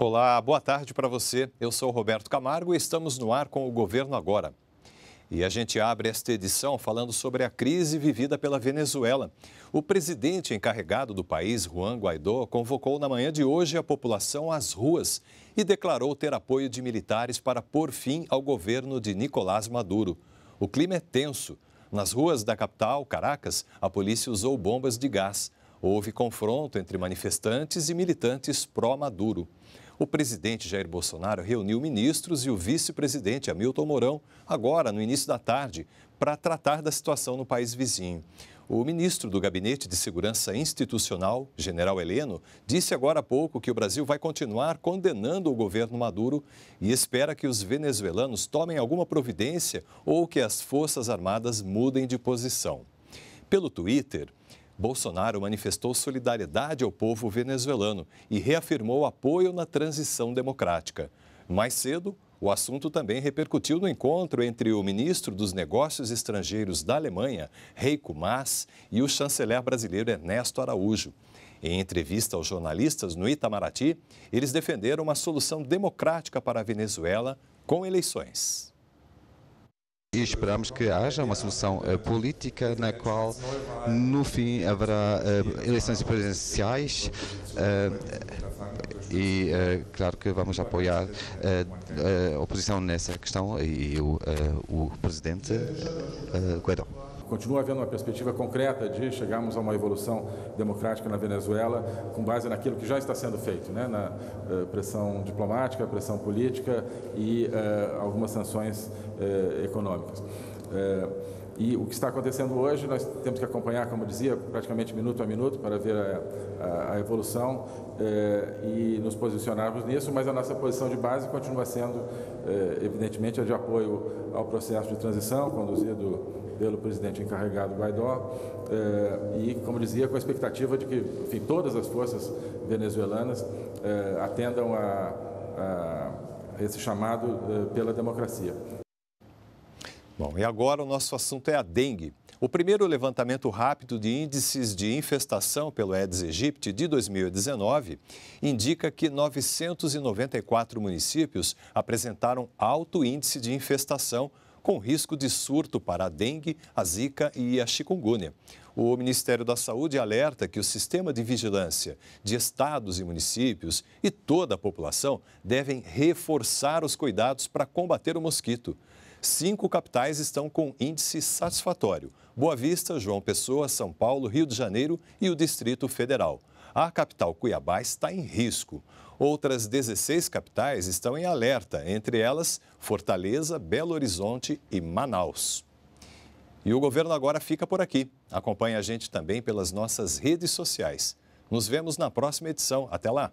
Olá, boa tarde para você. Eu sou Roberto Camargo e estamos no ar com o Governo Agora. E a gente abre esta edição falando sobre a crise vivida pela Venezuela. O presidente encarregado do país, Juan Guaidó, convocou na manhã de hoje a população às ruas e declarou ter apoio de militares para pôr fim ao governo de Nicolás Maduro. O clima é tenso. Nas ruas da capital, Caracas, a polícia usou bombas de gás. Houve confronto entre manifestantes e militantes pró-Maduro. O presidente Jair Bolsonaro reuniu ministros e o vice-presidente Hamilton Mourão agora, no início da tarde, para tratar da situação no país vizinho. O ministro do Gabinete de Segurança Institucional, general Heleno, disse agora há pouco que o Brasil vai continuar condenando o governo Maduro e espera que os venezuelanos tomem alguma providência ou que as Forças Armadas mudem de posição. Pelo Twitter, Bolsonaro manifestou solidariedade ao povo venezuelano e reafirmou apoio na transição democrática. Mais cedo, o assunto também repercutiu no encontro entre o ministro dos Negócios Estrangeiros da Alemanha, Reiko Maas, e o chanceler brasileiro Ernesto Araújo. Em entrevista aos jornalistas no Itamaraty, eles defenderam uma solução democrática para a Venezuela com eleições e esperamos que haja uma solução eh, política na qual, no fim, haverá eh, eleições presidenciais eh, e, claro, que vamos apoiar a oposição nessa questão e o, o presidente Guaidó continua havendo uma perspectiva concreta de chegarmos a uma evolução democrática na Venezuela com base naquilo que já está sendo feito, né? na uh, pressão diplomática, pressão política e uh, algumas sanções uh, econômicas. E o que está acontecendo hoje, nós temos que acompanhar, como dizia, praticamente minuto a minuto para ver a, a, a evolução e nos posicionarmos nisso, mas a nossa posição de base continua sendo, evidentemente, a de apoio ao processo de transição conduzido pelo presidente encarregado Guaidó, eh, e, como dizia, com a expectativa de que enfim, todas as forças venezuelanas eh, atendam a, a, esse chamado eh, pela democracia. Bom, e agora o nosso assunto é a dengue. O primeiro levantamento rápido de índices de infestação pelo Aedes aegypti de 2019 indica que 994 municípios apresentaram alto índice de infestação com risco de surto para a dengue, a zika e a chikungunya. O Ministério da Saúde alerta que o sistema de vigilância de estados e municípios e toda a população devem reforçar os cuidados para combater o mosquito. Cinco capitais estão com índice satisfatório: Boa Vista, João Pessoa, São Paulo, Rio de Janeiro e o Distrito Federal. A capital Cuiabá está em risco. Outras 16 capitais estão em alerta, entre elas Fortaleza, Belo Horizonte e Manaus. E o governo agora fica por aqui. Acompanhe a gente também pelas nossas redes sociais. Nos vemos na próxima edição. Até lá!